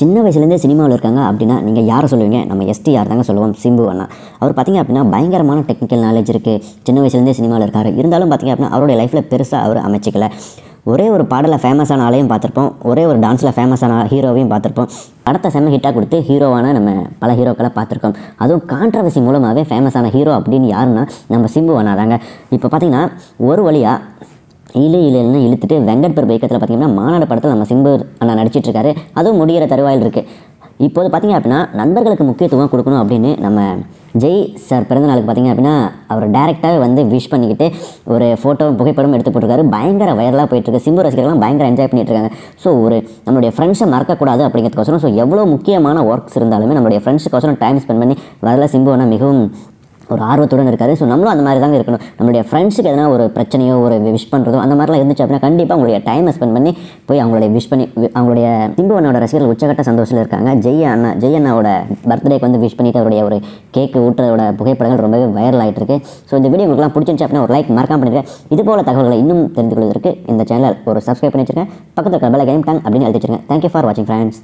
சின்ன வயசுலேருந்தே சினிமாவில் இருக்காங்க அப்படின்னா நீங்கள் யாரை சொல்லுவீங்க நம்ம எஸ்டி யார் தாங்க சொல்லுவோம் சிம்பு அண்ணா அவர் பார்த்திங்க அப்படின்னா பயங்கரமான டெக்னிக்கல் நாலேஜ் இருக்குது சின்ன வயசுலேருந்தே சினிமாவில் இருக்கார் இருந்தாலும் பார்த்திங்க அப்படின்னா அவருடைய லைஃப்பில் பெருசாக அவர் அமைச்சிக்கல ஒரே ஒரு பாடலில் ஃபேமஸான ஆளையும் பார்த்துருப்போம் ஒரே ஒரு டான்ஸில் ஃபேமஸான ஹீரோவையும் பார்த்துருப்போம் படத்தை செம்ம ஹிட்டாக கொடுத்து ஹீரோவான நம்ம பல ஹீரோக்களை பார்த்துருக்கோம் அதுவும் கான்ட்ரவர்சி மூலமாகவே ஃபேமஸான ஹீரோ அப்படின்னு யாருன்னா நம்ம சிம்பு அண்ணா தாங்க இப்போ பார்த்திங்கன்னா ஒரு வழியாக இலு இலுன்னு இழுத்துட்டு வெங்கட் பிரபு இயக்கத்தில் பார்த்தீங்கன்னா மாநாடு படத்தில் நம்ம சிம்பு அண்ணா நடிச்சிட்ருக்காரு அதுவும் முடிகிற தருவாயில் இருக்குது இப்போது பார்த்திங்க அப்படின்னா நண்பர்களுக்கு முக்கியத்துவம் கொடுக்கணும் அப்படின்னு நம்ம ஜெய் சார் பிறந்த நாளுக்கு பார்த்திங்க அப்படின்னா அவர் டேரெக்டாக வந்து விஷ் பண்ணிக்கிட்டு ஒரு ஃபோட்டோ புகைப்படம் எடுத்து போட்டிருக்காரு பயங்கர வயரலாக போயிட்டுருக்கு சிம்பு ரசிகர்கள்லாம் பயங்கர என்ஜாய் பண்ணிட்டுருக்காங்க ஸோ ஒரு நம்மளுடைய ஃப்ரெண்ட்ஸை மறக்கக்கூடாது அப்படிங்கிறதுக்கோசரம் ஸோ எவ்வளோ முக்கியமான ஒர்க்ஸ் இருந்தாலுமே நம்மளுடைய ஃப்ரெண்ட்ஸுக்கோசரம் டைம் ஸ்பெண்ட் பண்ணி வரல சிம்புவனா மிகவும் ஒரு ஆர்வத்துடன் இருக்காது ஸோ நம்மளும் அந்த மாதிரி தாங்க இருக்கணும் நம்மளுடைய ஃப்ரெண்ட்ஸுக்கு எதனா ஒரு பிரச்சனையோ ஒரு விஷ் பண்ணுறதோ அந்த மாதிரிலாம் இருந்துச்சு அப்படின்னா கண்டிப்பாக அவங்களுடைய டைமை ஸ்பெண்ட் பண்ணி போய் அவங்களுடைய விஷ் பண்ணி அவங்களுடைய திம்புவனோட ரசிகர்கள் உச்சகட்ட சந்தோஷத்தில் இருக்காங்க ஜெய் அண்ணா ஜெய் அண்ணாவோட பர்த்டேக்கு வந்து விஷ் பண்ணிட்டு அவருடைய ஒரு கேக்கு ஊட்டுறதோட புகைப்படங்கள் ரொம்பவே வைரல் ஆகிட்டு இருக்கு ஸோ இந்த வீடியோ உங்களுக்குலாம் பிடிச்சிருந்துச்சு அப்படின்னா ஒரு லைக் மறக்காம பண்ணிடுறேன் இது போல தகவல்களை இன்னும் தெரிந்து கொள்வதற்கு இந்த சேனல் ஒரு சப்ஸ்கிரைப் பண்ணி வச்சிருக்கேன் பக்கத்தில் இருக்கிற கேம் டேங் அப்படின்னு எழுதி வச்சிருக்கேன் தேங்க்யூ ஃபார் வாட்சிங் ஃப்ரெண்ட்ஸ்